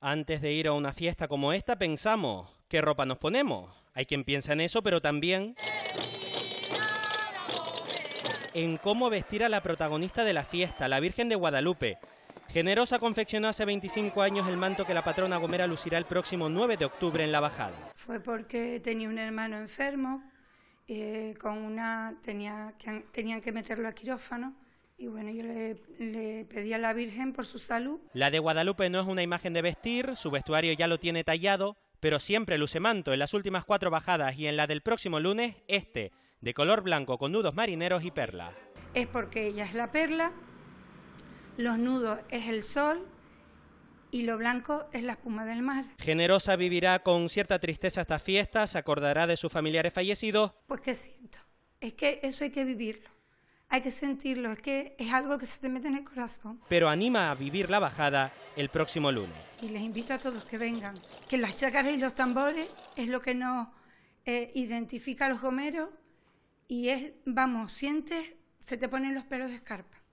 Antes de ir a una fiesta como esta, pensamos, ¿qué ropa nos ponemos? Hay quien piensa en eso, pero también en cómo vestir a la protagonista de la fiesta, la Virgen de Guadalupe. Generosa confeccionó hace 25 años el manto que la patrona Gomera lucirá el próximo 9 de octubre en la bajada. Fue porque tenía un hermano enfermo, eh, con una tenía que, tenían que meterlo a quirófano y bueno, yo le, pedí a la Virgen por su salud. La de Guadalupe no es una imagen de vestir, su vestuario ya lo tiene tallado, pero siempre luce manto en las últimas cuatro bajadas y en la del próximo lunes, este, de color blanco con nudos marineros y perlas. Es porque ella es la perla, los nudos es el sol y lo blanco es la espuma del mar. Generosa vivirá con cierta tristeza esta fiesta, se acordará de sus familiares fallecidos. Pues qué siento, es que eso hay que vivirlo hay que sentirlo, es que es algo que se te mete en el corazón. Pero anima a vivir la bajada el próximo lunes. Y les invito a todos que vengan, que las chacaras y los tambores es lo que nos eh, identifica a los gomeros y es, vamos, sientes, se te ponen los pelos de escarpa.